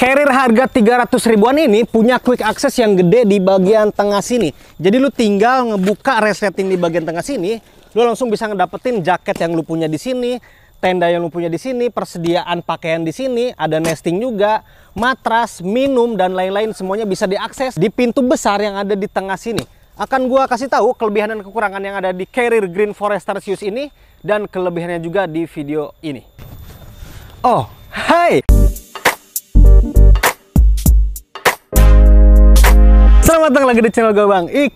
Carrier harga 300 ribuan ini punya quick access yang gede di bagian tengah sini. Jadi lu tinggal ngebuka resleting di bagian tengah sini, lu langsung bisa ngedapetin jaket yang lu punya di sini, tenda yang lu punya di sini, persediaan pakaian di sini, ada nesting juga, matras, minum dan lain-lain semuanya bisa diakses di pintu besar yang ada di tengah sini. Akan gua kasih tahu kelebihan dan kekurangan yang ada di Carrier Green Forester Sius ini dan kelebihannya juga di video ini. Oh, hai. Selamat datang lagi di channel gue Bang e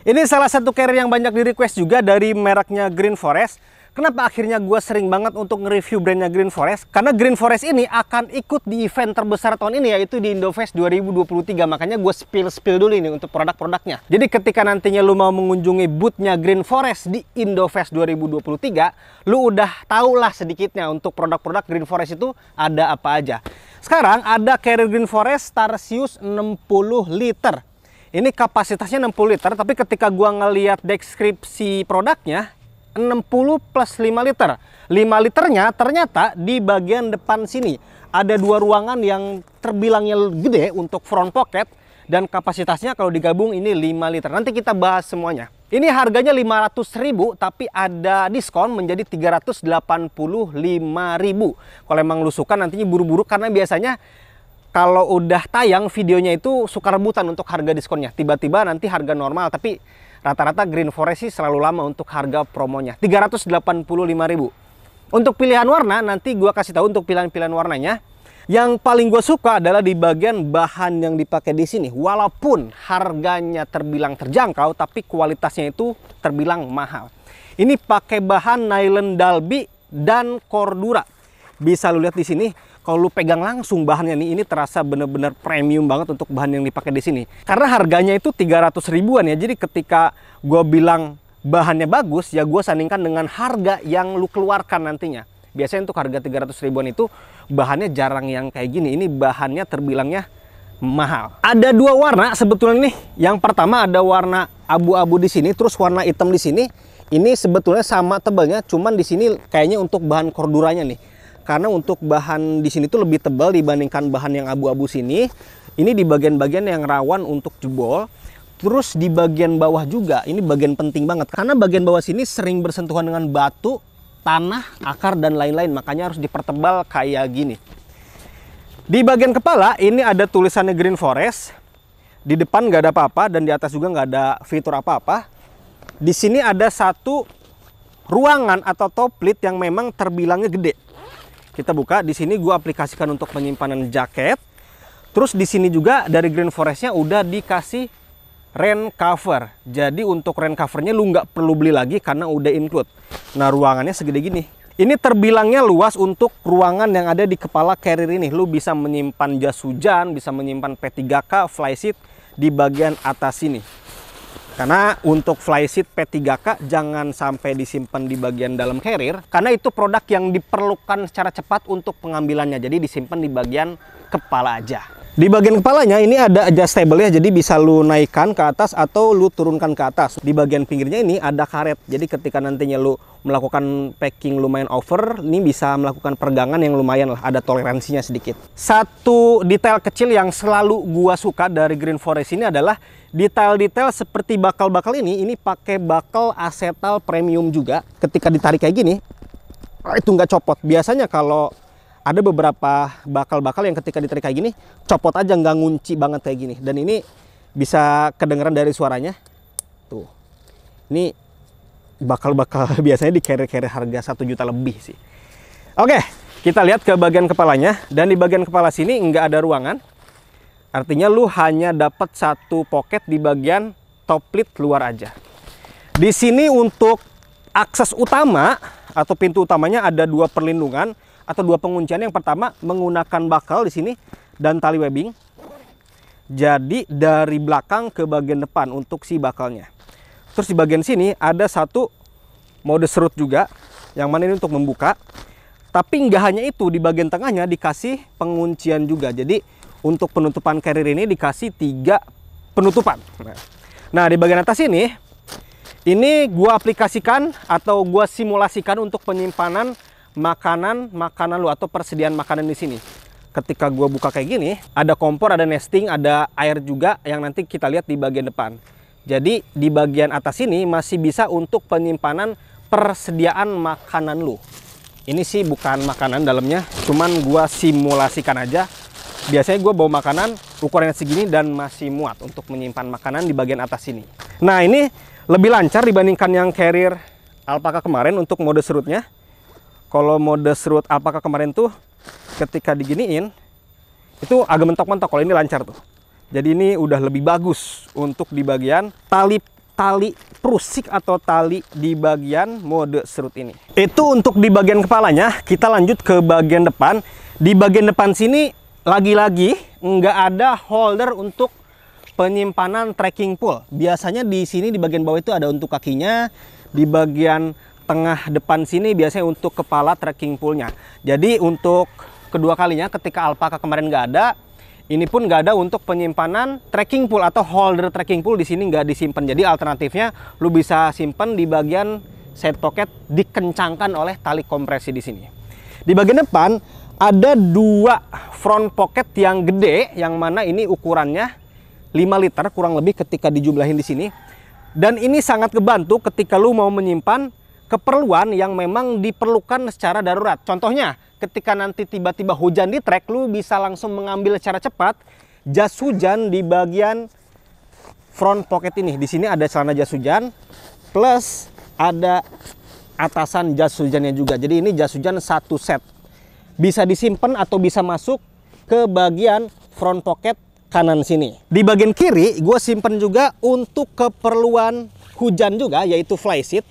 Ini salah satu carrier yang banyak di request juga dari mereknya Green Forest. Kenapa akhirnya gue sering banget untuk nge-review brandnya Green Forest? Karena Green Forest ini akan ikut di event terbesar tahun ini yaitu di Indofest 2023. Makanya gue spill-spill dulu ini untuk produk-produknya. Jadi ketika nantinya lu mau mengunjungi bootnya Green Forest di Indofest 2023, lu udah tau lah sedikitnya untuk produk-produk Green Forest itu ada apa aja. Sekarang ada Carrier Green Forest Tarsius 60 liter. Ini kapasitasnya 60 liter, tapi ketika gua ngeliat deskripsi produknya, 60 plus 5 liter. 5 liternya ternyata di bagian depan sini. Ada dua ruangan yang terbilangnya gede untuk front pocket dan kapasitasnya kalau digabung ini 5 liter. Nanti kita bahas semuanya. Ini harganya 500.000 tapi ada diskon menjadi 385.000. Kalau emang lusukan nantinya buru-buru karena biasanya kalau udah tayang videonya itu suka rebutan untuk harga diskonnya. Tiba-tiba nanti harga normal tapi rata-rata Green Forest sih selalu lama untuk harga promonya. 385.000. Untuk pilihan warna nanti gua kasih tahu untuk pilihan-pilihan warnanya. Yang paling gue suka adalah di bagian bahan yang dipakai di sini. Walaupun harganya terbilang terjangkau, tapi kualitasnya itu terbilang mahal. Ini pakai bahan nylon dalbi dan cordura. Bisa lu lihat di sini, kalau lu pegang langsung bahannya nih, ini terasa bener-bener premium banget untuk bahan yang dipakai di sini. Karena harganya itu 300 ribuan ya, jadi ketika gue bilang bahannya bagus, ya gue sandingkan dengan harga yang lu keluarkan nantinya biasanya untuk harga 300 ribuan itu bahannya jarang yang kayak gini. Ini bahannya terbilangnya mahal. Ada dua warna sebetulnya nih. Yang pertama ada warna abu-abu di sini, terus warna hitam di sini. Ini sebetulnya sama tebalnya, cuman di sini kayaknya untuk bahan korduranya nih. Karena untuk bahan di sini tuh lebih tebal dibandingkan bahan yang abu-abu sini. Ini di bagian-bagian yang rawan untuk jebol. Terus di bagian bawah juga, ini bagian penting banget. Karena bagian bawah sini sering bersentuhan dengan batu tanah, akar, dan lain-lain. Makanya harus dipertebal kayak gini. Di bagian kepala ini ada tulisannya Green Forest. Di depan nggak ada apa-apa dan di atas juga nggak ada fitur apa-apa. Di sini ada satu ruangan atau toplit yang memang terbilangnya gede. Kita buka, di sini gue aplikasikan untuk penyimpanan jaket. Terus di sini juga dari Green Forest-nya udah dikasih rain cover. Jadi untuk rain covernya lu nggak perlu beli lagi karena udah include. Nah, ruangannya segede gini. Ini terbilangnya luas untuk ruangan yang ada di kepala carrier ini. Lu bisa menyimpan jas hujan, bisa menyimpan P3K, flysheet di bagian atas sini. Karena untuk flysheet P3K jangan sampai disimpan di bagian dalam carrier karena itu produk yang diperlukan secara cepat untuk pengambilannya. Jadi disimpan di bagian kepala aja. Di bagian kepalanya ini ada adjustable ya, jadi bisa lu naikkan ke atas atau lu turunkan ke atas. Di bagian pinggirnya ini ada karet, jadi ketika nantinya lu melakukan packing lumayan over, ini bisa melakukan pergangan yang lumayan lah, ada toleransinya sedikit. Satu detail kecil yang selalu gua suka dari Green Forest ini adalah detail-detail seperti bakal-bakal ini, ini pakai bakal asetal premium juga. Ketika ditarik kayak gini, ah, itu nggak copot. Biasanya kalau ada beberapa bakal-bakal yang ketika ditarik kayak gini copot aja nggak ngunci banget kayak gini dan ini bisa kedengeran dari suaranya tuh ini bakal-bakal biasanya di kere-kere harga satu juta lebih sih oke kita lihat ke bagian kepalanya dan di bagian kepala sini nggak ada ruangan artinya lu hanya dapat satu pocket di bagian top lid luar aja di sini untuk akses utama atau pintu utamanya ada dua perlindungan atau dua penguncian yang pertama menggunakan bakal di sini dan tali webbing jadi dari belakang ke bagian depan untuk si bakalnya terus di bagian sini ada satu mode serut juga yang mana ini untuk membuka tapi nggak hanya itu di bagian tengahnya dikasih penguncian juga jadi untuk penutupan carrier ini dikasih tiga penutupan nah, nah di bagian atas ini ini gua aplikasikan atau gua simulasikan untuk penyimpanan makanan-makanan lu atau persediaan makanan di sini. Ketika gua buka kayak gini, ada kompor, ada nesting, ada air juga yang nanti kita lihat di bagian depan. Jadi di bagian atas ini masih bisa untuk penyimpanan persediaan makanan lu. Ini sih bukan makanan dalamnya, cuman gua simulasikan aja. Biasanya gue bawa makanan ukurannya segini dan masih muat untuk menyimpan makanan di bagian atas ini. Nah ini lebih lancar dibandingkan yang carrier alpaka kemarin untuk mode serutnya kalau mode serut apakah kemarin tuh ketika diginiin itu agak mentok-mentok kalau ini lancar tuh jadi ini udah lebih bagus untuk di bagian tali tali prusik atau tali di bagian mode serut ini itu untuk di bagian kepalanya kita lanjut ke bagian depan di bagian depan sini lagi-lagi nggak ada holder untuk penyimpanan trekking pole biasanya di sini di bagian bawah itu ada untuk kakinya di bagian tengah depan sini biasanya untuk kepala trekking poolnya. Jadi untuk kedua kalinya ketika alpaka kemarin nggak ada, ini pun nggak ada untuk penyimpanan trekking pool atau holder trekking pool di sini nggak disimpan. Jadi alternatifnya lu bisa simpan di bagian side pocket dikencangkan oleh tali kompresi di sini. Di bagian depan ada dua front pocket yang gede yang mana ini ukurannya 5 liter kurang lebih ketika dijumlahin di sini. Dan ini sangat kebantu ketika lu mau menyimpan keperluan yang memang diperlukan secara darurat. Contohnya, ketika nanti tiba-tiba hujan di trek, lu bisa langsung mengambil secara cepat jas hujan di bagian front pocket ini. Di sini ada celana jas hujan plus ada atasan jas hujannya juga. Jadi ini jas hujan satu set. Bisa disimpan atau bisa masuk ke bagian front pocket kanan sini. Di bagian kiri gue simpen juga untuk keperluan hujan juga yaitu fly seat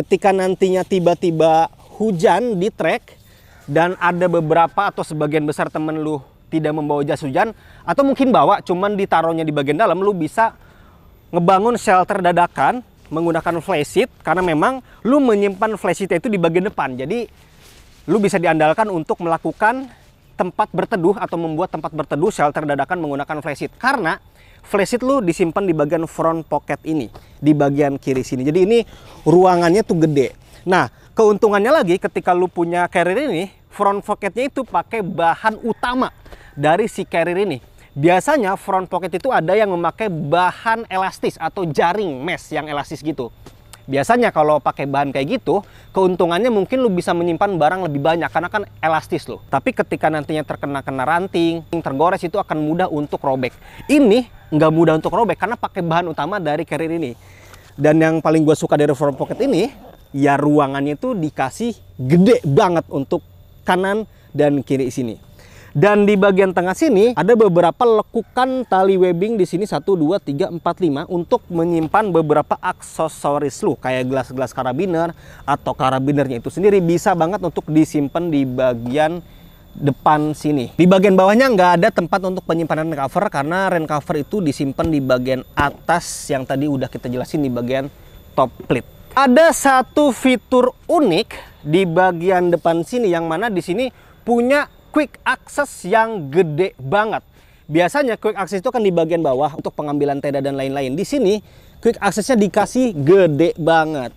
ketika nantinya tiba-tiba hujan di trek dan ada beberapa atau sebagian besar temen lu tidak membawa jas hujan atau mungkin bawa cuman ditaruhnya di bagian dalam lu bisa ngebangun shelter dadakan menggunakan flash karena memang lu menyimpan flash itu di bagian depan jadi lu bisa diandalkan untuk melakukan tempat berteduh atau membuat tempat berteduh shelter dadakan menggunakan flash karena flashit lu disimpan di bagian front pocket ini, di bagian kiri sini. Jadi ini ruangannya tuh gede. Nah, keuntungannya lagi ketika lu punya carrier ini, front pocketnya itu pakai bahan utama dari si carrier ini. Biasanya front pocket itu ada yang memakai bahan elastis atau jaring mesh yang elastis gitu. Biasanya kalau pakai bahan kayak gitu, keuntungannya mungkin lu bisa menyimpan barang lebih banyak karena kan elastis loh. Tapi ketika nantinya terkena kena ranting, tergores itu akan mudah untuk robek. Ini nggak mudah untuk robek karena pakai bahan utama dari carrier ini. Dan yang paling gue suka dari front Pocket ini, ya ruangannya itu dikasih gede banget untuk kanan dan kiri sini. Dan di bagian tengah sini ada beberapa lekukan tali webbing di sini satu dua tiga empat lima untuk menyimpan beberapa aksesoris lu kayak gelas-gelas karabiner atau karabinernya itu sendiri bisa banget untuk disimpan di bagian depan sini. Di bagian bawahnya nggak ada tempat untuk penyimpanan cover karena rain cover itu disimpan di bagian atas yang tadi udah kita jelasin di bagian top plate ada satu fitur unik di bagian depan sini yang mana di sini punya quick access yang gede banget. Biasanya quick access itu kan di bagian bawah untuk pengambilan tenda dan lain-lain. Di sini quick accessnya dikasih gede banget.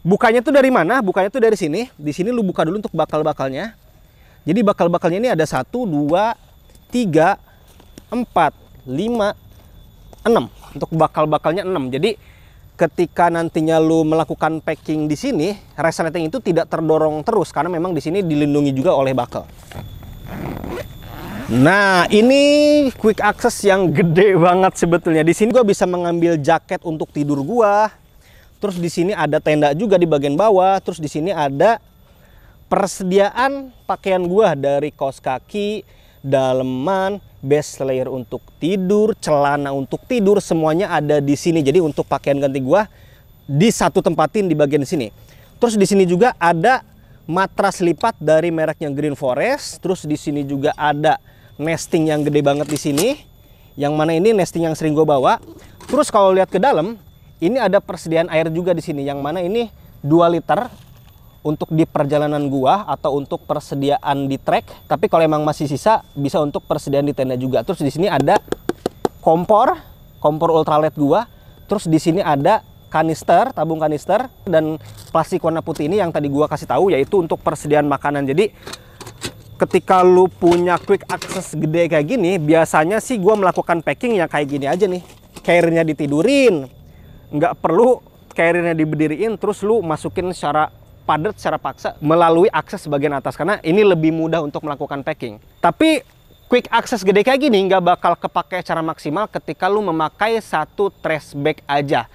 Bukanya tuh dari mana? Bukanya tuh dari sini. Di sini lu buka dulu untuk bakal-bakalnya. Jadi bakal-bakalnya ini ada satu, dua, tiga, empat, lima, enam. Untuk bakal-bakalnya enam. Jadi ketika nantinya lu melakukan packing di sini, resleting itu tidak terdorong terus karena memang di sini dilindungi juga oleh buckle. Nah, ini quick access yang gede banget sebetulnya. Di sini gua bisa mengambil jaket untuk tidur gua. Terus di sini ada tenda juga di bagian bawah, terus di sini ada persediaan pakaian gua dari kos kaki, daleman, base layer untuk tidur, celana untuk tidur, semuanya ada di sini. Jadi untuk pakaian ganti gua di satu tempatin di bagian sini. Terus di sini juga ada matras lipat dari mereknya Green Forest. Terus di sini juga ada nesting yang gede banget di sini. Yang mana ini nesting yang sering gue bawa. Terus kalau lihat ke dalam, ini ada persediaan air juga di sini. Yang mana ini 2 liter untuk di perjalanan gua atau untuk persediaan di trek. Tapi kalau emang masih sisa bisa untuk persediaan di tenda juga. Terus di sini ada kompor, kompor ultralight gua. Terus di sini ada kanister, tabung kanister dan plastik warna putih ini yang tadi gua kasih tahu yaitu untuk persediaan makanan. Jadi ketika lu punya quick access gede kayak gini, biasanya sih gua melakukan packing yang kayak gini aja nih. Carrier-nya ditidurin. Nggak perlu carrier-nya diberdiriin terus lu masukin secara padat secara paksa melalui akses bagian atas karena ini lebih mudah untuk melakukan packing. Tapi quick access gede kayak gini nggak bakal kepake secara maksimal ketika lu memakai satu trash bag aja.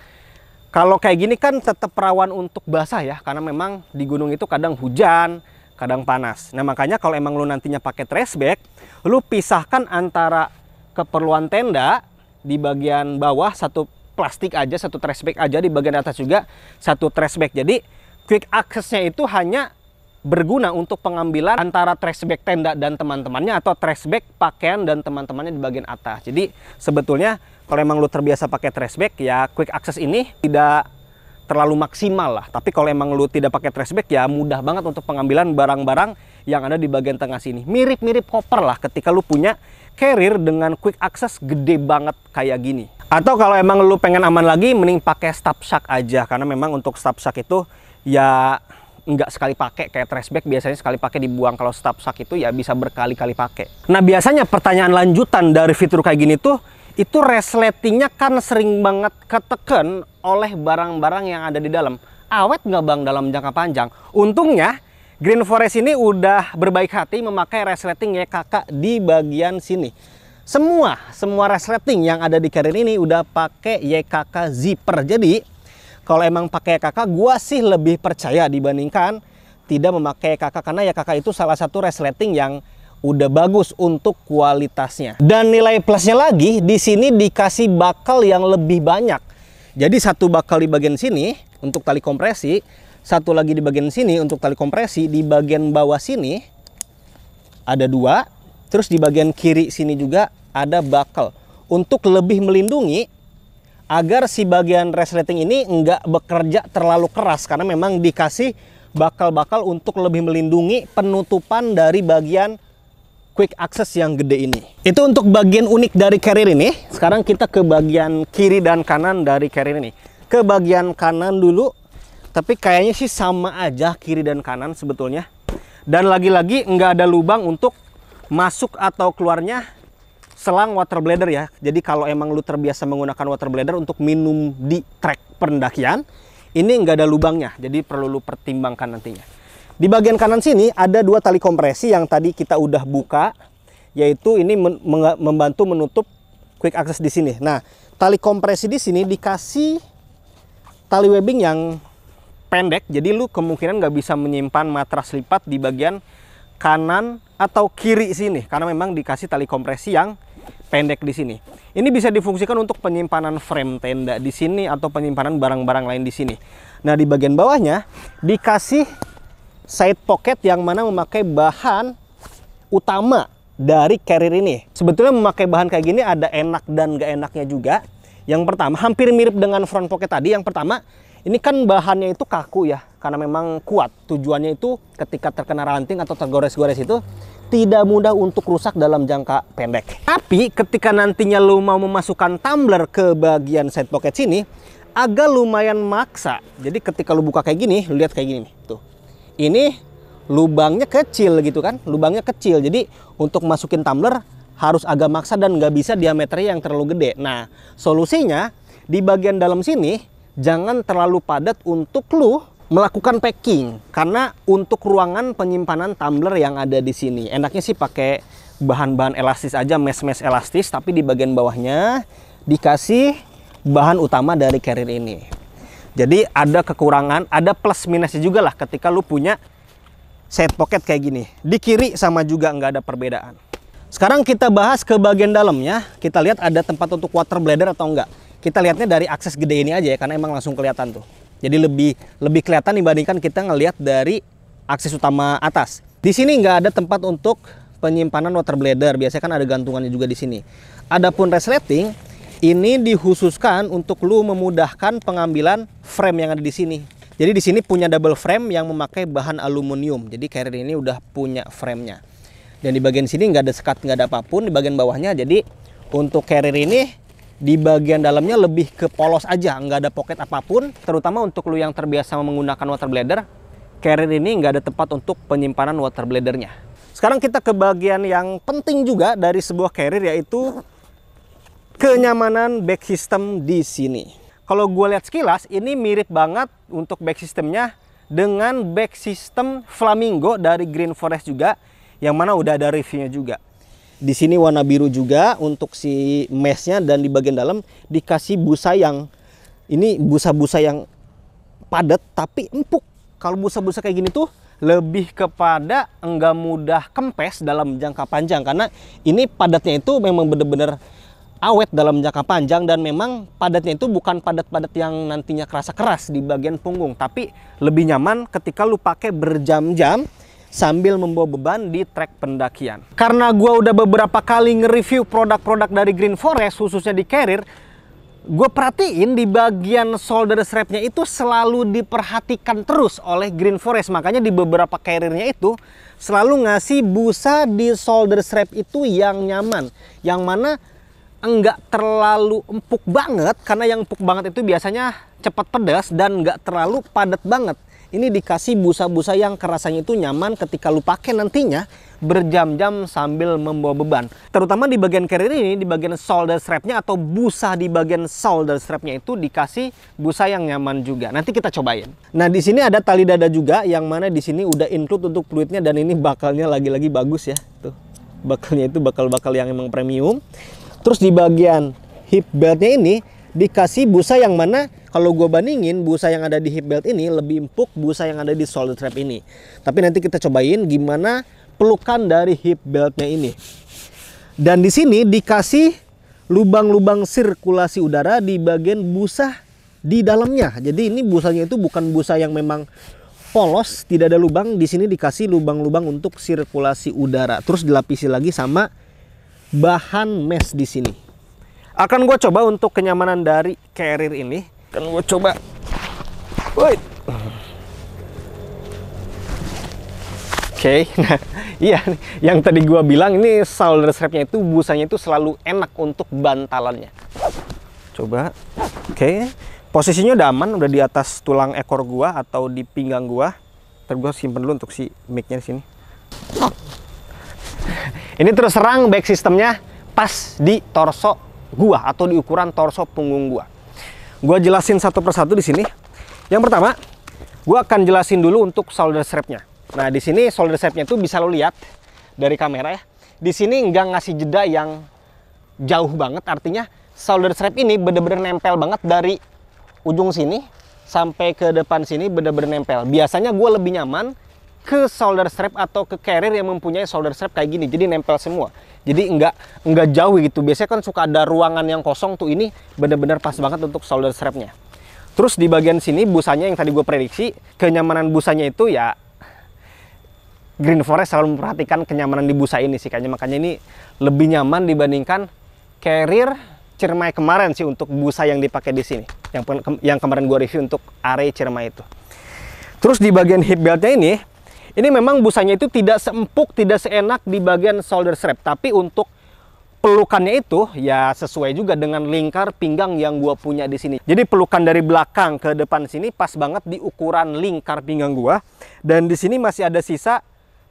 Kalau kayak gini kan tetap rawan untuk basah ya karena memang di gunung itu kadang hujan, kadang panas. Nah makanya kalau emang lu nantinya pakai trash bag, lu pisahkan antara keperluan tenda di bagian bawah satu plastik aja, satu trash bag aja di bagian atas juga satu trash bag. Jadi quick accessnya itu hanya berguna untuk pengambilan antara trash bag tenda dan teman-temannya atau trash bag pakaian dan teman-temannya di bagian atas. Jadi sebetulnya kalau emang lu terbiasa pakai bag, ya quick access ini tidak terlalu maksimal lah. Tapi kalau emang lu tidak pakai bag, ya mudah banget untuk pengambilan barang-barang yang ada di bagian tengah sini. Mirip-mirip koper lah ketika lu punya carrier dengan quick access gede banget kayak gini. Atau kalau emang lu pengen aman lagi mending pakai stop shack aja karena memang untuk stop shack itu ya nggak sekali pakai kayak trash bag biasanya sekali pakai dibuang kalau stop sak itu ya bisa berkali-kali pakai. Nah biasanya pertanyaan lanjutan dari fitur kayak gini tuh itu resletingnya kan sering banget keteken oleh barang-barang yang ada di dalam. Awet nggak bang dalam jangka panjang? Untungnya Green Forest ini udah berbaik hati memakai resleting YKK ya, di bagian sini. Semua semua resleting yang ada di carrier ini udah pakai YKK zipper. Jadi kalau emang pakai kakak gua sih lebih percaya dibandingkan tidak memakai kakak karena ya kakak itu salah satu resleting yang udah bagus untuk kualitasnya. Dan nilai plusnya lagi di sini dikasih bakal yang lebih banyak. Jadi satu bakal di bagian sini untuk tali kompresi, satu lagi di bagian sini untuk tali kompresi, di bagian bawah sini ada dua, terus di bagian kiri sini juga ada bakal. Untuk lebih melindungi agar si bagian resleting ini nggak bekerja terlalu keras karena memang dikasih bakal-bakal untuk lebih melindungi penutupan dari bagian quick access yang gede ini. Itu untuk bagian unik dari carrier ini. Sekarang kita ke bagian kiri dan kanan dari carrier ini. Ke bagian kanan dulu, tapi kayaknya sih sama aja kiri dan kanan sebetulnya. Dan lagi-lagi nggak ada lubang untuk masuk atau keluarnya selang water bladder ya. Jadi kalau emang lu terbiasa menggunakan water bladder untuk minum di trek pendakian, ini nggak ada lubangnya. Jadi perlu lu pertimbangkan nantinya. Di bagian kanan sini ada dua tali kompresi yang tadi kita udah buka, yaitu ini men membantu menutup quick access di sini. Nah, tali kompresi di sini dikasih tali webbing yang pendek, jadi lu kemungkinan nggak bisa menyimpan matras lipat di bagian kanan atau kiri sini, karena memang dikasih tali kompresi yang pendek di sini. Ini bisa difungsikan untuk penyimpanan frame tenda di sini atau penyimpanan barang-barang lain di sini. Nah, di bagian bawahnya dikasih side pocket yang mana memakai bahan utama dari carrier ini. Sebetulnya memakai bahan kayak gini ada enak dan gak enaknya juga. Yang pertama, hampir mirip dengan front pocket tadi. Yang pertama, ini kan bahannya itu kaku ya, karena memang kuat. Tujuannya itu ketika terkena ranting atau tergores-gores itu, tidak mudah untuk rusak dalam jangka pendek. Tapi ketika nantinya lu mau memasukkan tumbler ke bagian side pocket sini, agak lumayan maksa. Jadi ketika lu buka kayak gini, lu lihat kayak gini nih, tuh. Ini lubangnya kecil gitu kan, lubangnya kecil. Jadi untuk masukin tumbler harus agak maksa dan nggak bisa diameter yang terlalu gede. Nah, solusinya di bagian dalam sini jangan terlalu padat untuk lu melakukan packing karena untuk ruangan penyimpanan tumbler yang ada di sini enaknya sih pakai bahan-bahan elastis aja mesh-mesh elastis tapi di bagian bawahnya dikasih bahan utama dari carrier ini jadi ada kekurangan ada plus minusnya juga lah ketika lu punya set pocket kayak gini di kiri sama juga nggak ada perbedaan sekarang kita bahas ke bagian dalamnya kita lihat ada tempat untuk water bladder atau enggak kita lihatnya dari akses gede ini aja ya karena emang langsung kelihatan tuh jadi lebih lebih kelihatan dibandingkan kita ngelihat dari akses utama atas. Di sini nggak ada tempat untuk penyimpanan water blader. Biasanya kan ada gantungannya juga di sini. Adapun resleting ini dikhususkan untuk lu memudahkan pengambilan frame yang ada di sini. Jadi di sini punya double frame yang memakai bahan aluminium. Jadi carrier ini udah punya framenya. Dan di bagian sini nggak ada sekat, nggak ada apapun. Di bagian bawahnya jadi untuk carrier ini di bagian dalamnya lebih ke polos aja, nggak ada pocket apapun. Terutama untuk lu yang terbiasa menggunakan water blader carrier ini nggak ada tempat untuk penyimpanan water bladernya. Sekarang kita ke bagian yang penting juga dari sebuah carrier yaitu kenyamanan back system di sini. Kalau gue lihat sekilas, ini mirip banget untuk back systemnya dengan back system Flamingo dari Green Forest juga, yang mana udah ada reviewnya juga. Di sini warna biru juga untuk si meshnya dan di bagian dalam dikasih busa yang ini busa-busa yang padat tapi empuk. Kalau busa-busa kayak gini tuh lebih kepada enggak mudah kempes dalam jangka panjang karena ini padatnya itu memang benar-benar awet dalam jangka panjang dan memang padatnya itu bukan padat-padat yang nantinya kerasa keras di bagian punggung tapi lebih nyaman ketika lu pakai berjam-jam sambil membawa beban di trek pendakian. Karena gue udah beberapa kali nge-review produk-produk dari Green Forest khususnya di Carrier, gue perhatiin di bagian solder strapnya itu selalu diperhatikan terus oleh Green Forest. Makanya di beberapa carriernya itu selalu ngasih busa di solder strap itu yang nyaman. Yang mana enggak terlalu empuk banget karena yang empuk banget itu biasanya cepat pedas dan enggak terlalu padat banget ini dikasih busa-busa yang kerasanya itu nyaman ketika lu pakai nantinya berjam-jam sambil membawa beban. Terutama di bagian carrier ini, di bagian shoulder strapnya atau busa di bagian shoulder strapnya itu dikasih busa yang nyaman juga. Nanti kita cobain. Nah di sini ada tali dada juga yang mana di sini udah include untuk fluidnya dan ini bakalnya lagi-lagi bagus ya. Tuh bakalnya itu bakal-bakal yang emang premium. Terus di bagian hip beltnya ini dikasih busa yang mana kalau gue bandingin busa yang ada di hip belt ini lebih empuk busa yang ada di solid strap ini. Tapi nanti kita cobain gimana pelukan dari hip beltnya ini. Dan di sini dikasih lubang-lubang sirkulasi udara di bagian busa di dalamnya. Jadi ini busanya itu bukan busa yang memang polos, tidak ada lubang. Di sini dikasih lubang-lubang untuk sirkulasi udara. Terus dilapisi lagi sama bahan mesh di sini akan gue coba untuk kenyamanan dari carrier ini akan gue coba wait Oke, okay. nah iya yang tadi gue bilang ini solder strapnya itu busanya itu selalu enak untuk bantalannya. Coba, oke, okay. posisinya udah aman, udah di atas tulang ekor gue atau di pinggang gue terus gua simpen dulu untuk si micnya di sini. Ini terus terang back sistemnya pas di torso gua atau di ukuran torso punggung gua. Gua jelasin satu persatu di sini. Yang pertama, gua akan jelasin dulu untuk solder strapnya. Nah, di sini solder strapnya itu bisa lo lihat dari kamera ya. Di sini nggak ngasih jeda yang jauh banget, artinya solder strap ini bener-bener nempel banget dari ujung sini sampai ke depan sini bener-bener nempel. Biasanya gua lebih nyaman ke solder strap atau ke carrier yang mempunyai solder strap kayak gini jadi nempel semua jadi enggak enggak jauh gitu biasanya kan suka ada ruangan yang kosong tuh ini bener-bener pas banget untuk solder strapnya terus di bagian sini busanya yang tadi gue prediksi kenyamanan busanya itu ya Green Forest selalu memperhatikan kenyamanan di busa ini sih kayaknya makanya ini lebih nyaman dibandingkan carrier cermai kemarin sih untuk busa yang dipakai di sini yang yang kemarin gue review untuk area cermai itu terus di bagian hip beltnya ini ini memang busanya itu tidak seempuk, tidak seenak di bagian solder strap. Tapi untuk pelukannya itu ya sesuai juga dengan lingkar pinggang yang gua punya di sini. Jadi pelukan dari belakang ke depan sini pas banget di ukuran lingkar pinggang gua. Dan di sini masih ada sisa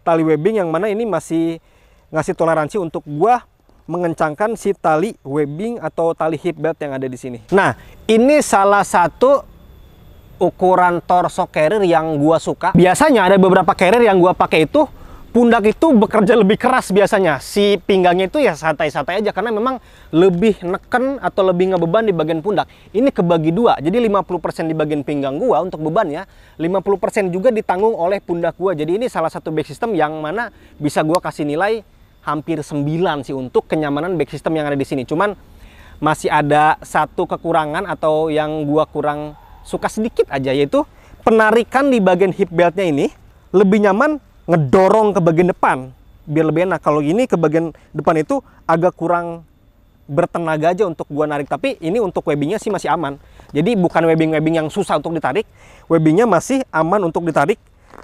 tali webbing yang mana ini masih ngasih toleransi untuk gua mengencangkan si tali webbing atau tali hip belt yang ada di sini. Nah, ini salah satu ukuran torso carrier yang gua suka. Biasanya ada beberapa carrier yang gua pakai itu pundak itu bekerja lebih keras biasanya. Si pinggangnya itu ya santai-santai aja karena memang lebih neken atau lebih ngebeban di bagian pundak. Ini kebagi dua. Jadi 50% di bagian pinggang gua untuk beban ya. 50% juga ditanggung oleh pundak gua. Jadi ini salah satu back system yang mana bisa gua kasih nilai hampir 9 sih untuk kenyamanan back system yang ada di sini. Cuman masih ada satu kekurangan atau yang gua kurang suka sedikit aja yaitu penarikan di bagian hip beltnya ini lebih nyaman ngedorong ke bagian depan biar lebih enak. Kalau ini ke bagian depan itu agak kurang bertenaga aja untuk gua narik tapi ini untuk webbingnya sih masih aman jadi bukan webbing-webbing yang susah untuk ditarik webbingnya masih aman untuk ditarik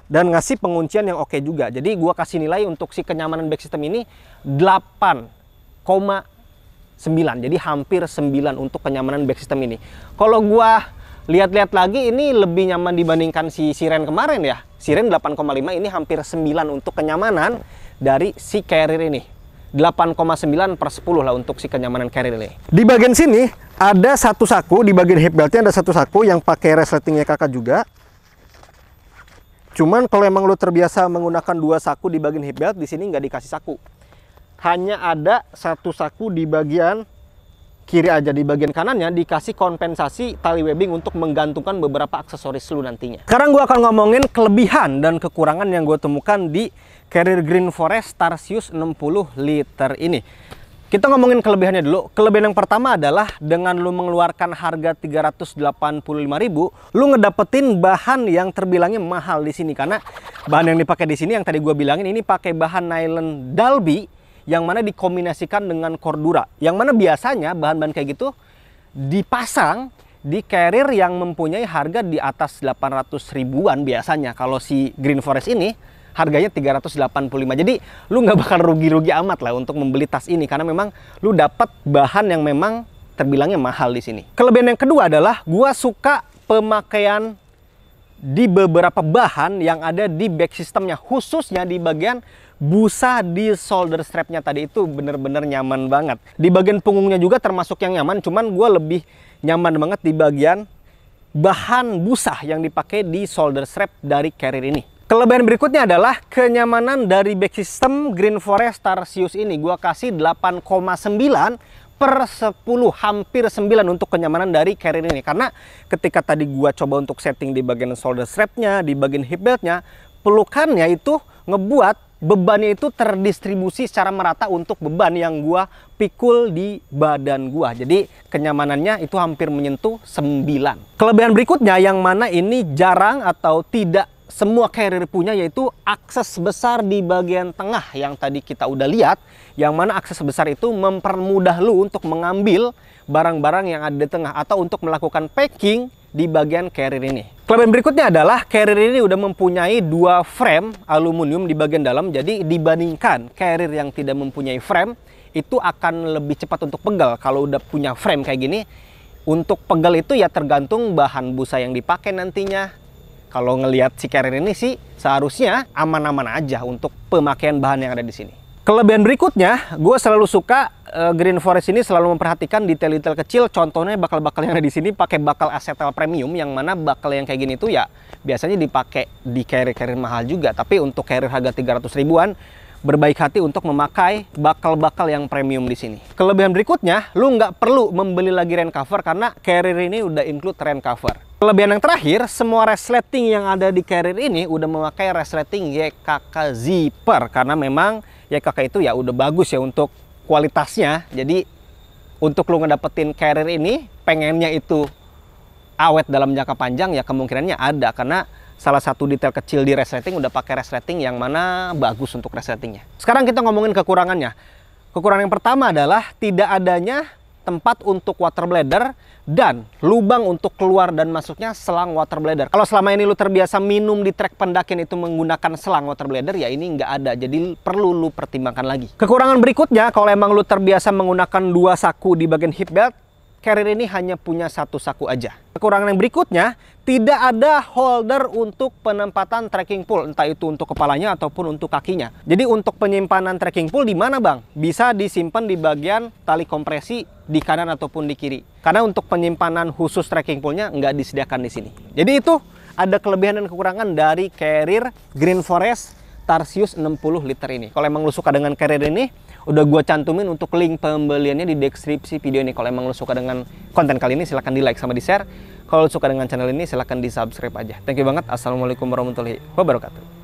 dan ngasih penguncian yang oke okay juga jadi gua kasih nilai untuk si kenyamanan back system ini 8,9 jadi hampir 9 untuk kenyamanan back system ini kalau gua lihat-lihat lagi ini lebih nyaman dibandingkan si Siren kemarin ya. Siren 8,5 ini hampir 9 untuk kenyamanan dari si carrier ini. 8,9 per 10 lah untuk si kenyamanan carrier ini. Di bagian sini ada satu saku, di bagian hip beltnya ada satu saku yang pakai resletingnya kakak juga. Cuman kalau emang lo terbiasa menggunakan dua saku di bagian hip belt, di sini nggak dikasih saku. Hanya ada satu saku di bagian kiri aja di bagian kanannya dikasih kompensasi tali webbing untuk menggantungkan beberapa aksesoris lu nantinya. Sekarang gue akan ngomongin kelebihan dan kekurangan yang gue temukan di Carrier Green Forest Tarsius 60 liter ini. Kita ngomongin kelebihannya dulu. Kelebihan yang pertama adalah dengan lu mengeluarkan harga 385.000, lu ngedapetin bahan yang terbilangnya mahal di sini karena bahan yang dipakai di sini yang tadi gua bilangin ini pakai bahan nylon Dalby yang mana dikombinasikan dengan cordura. Yang mana biasanya bahan-bahan kayak gitu dipasang di carrier yang mempunyai harga di atas 800 ribuan biasanya. Kalau si Green Forest ini harganya 385. Jadi lu nggak bakal rugi-rugi amat lah untuk membeli tas ini karena memang lu dapat bahan yang memang terbilangnya mahal di sini. Kelebihan yang kedua adalah gua suka pemakaian di beberapa bahan yang ada di back sistemnya khususnya di bagian busa di solder strapnya tadi itu bener-bener nyaman banget di bagian punggungnya juga termasuk yang nyaman cuman gue lebih nyaman banget di bagian bahan busa yang dipakai di solder strap dari carrier ini Kelebihan berikutnya adalah kenyamanan dari back system Green Forest Tarsius ini. gue kasih 8,9 per 10 hampir 9 untuk kenyamanan dari carrier ini karena ketika tadi gua coba untuk setting di bagian shoulder strapnya di bagian hip beltnya pelukannya itu ngebuat bebannya itu terdistribusi secara merata untuk beban yang gua pikul di badan gua jadi kenyamanannya itu hampir menyentuh 9 kelebihan berikutnya yang mana ini jarang atau tidak semua carrier punya yaitu akses besar di bagian tengah yang tadi kita udah lihat yang mana akses besar itu mempermudah lu untuk mengambil barang-barang yang ada di tengah atau untuk melakukan packing di bagian carrier ini. Kelebihan berikutnya adalah carrier ini udah mempunyai dua frame aluminium di bagian dalam jadi dibandingkan carrier yang tidak mempunyai frame itu akan lebih cepat untuk pegal kalau udah punya frame kayak gini untuk pegal itu ya tergantung bahan busa yang dipakai nantinya kalau ngelihat si carrier ini sih seharusnya aman-aman aja untuk pemakaian bahan yang ada di sini. Kelebihan berikutnya, gue selalu suka uh, Green Forest ini selalu memperhatikan detail-detail kecil. Contohnya bakal-bakal yang ada di sini pakai bakal acetal premium yang mana bakal yang kayak gini tuh ya biasanya dipakai di carrier-carrier mahal juga. Tapi untuk carrier harga 300 ribuan berbaik hati untuk memakai bakal-bakal yang premium di sini. Kelebihan berikutnya, lu nggak perlu membeli lagi rain cover karena carrier ini udah include rain cover. Kelebihan yang terakhir, semua resleting yang ada di carrier ini udah memakai resleting YKK zipper karena memang YKK itu ya udah bagus ya untuk kualitasnya. Jadi untuk lo ngedapetin carrier ini pengennya itu awet dalam jangka panjang ya kemungkinannya ada karena salah satu detail kecil di resleting udah pakai resleting yang mana bagus untuk resletingnya. Sekarang kita ngomongin kekurangannya. Kekurangan yang pertama adalah tidak adanya tempat untuk water bladder dan lubang untuk keluar dan masuknya selang water bladder. Kalau selama ini lu terbiasa minum di trek pendakian itu menggunakan selang water bladder ya ini nggak ada jadi perlu lu pertimbangkan lagi. Kekurangan berikutnya kalau emang lu terbiasa menggunakan dua saku di bagian hip belt carrier ini hanya punya satu saku aja. Kekurangan yang berikutnya, tidak ada holder untuk penempatan trekking pole, entah itu untuk kepalanya ataupun untuk kakinya. Jadi untuk penyimpanan trekking pole di mana bang? Bisa disimpan di bagian tali kompresi di kanan ataupun di kiri. Karena untuk penyimpanan khusus trekking pole-nya nggak disediakan di sini. Jadi itu ada kelebihan dan kekurangan dari carrier Green Forest Tarsius 60 liter ini. Kalau emang lu suka dengan carrier ini, udah gue cantumin untuk link pembeliannya di deskripsi video ini. Kalau emang lu suka dengan konten kali ini, silahkan di like sama di share. Kalau lo suka dengan channel ini, silahkan di subscribe aja. Thank you banget. Assalamualaikum warahmatullahi wabarakatuh.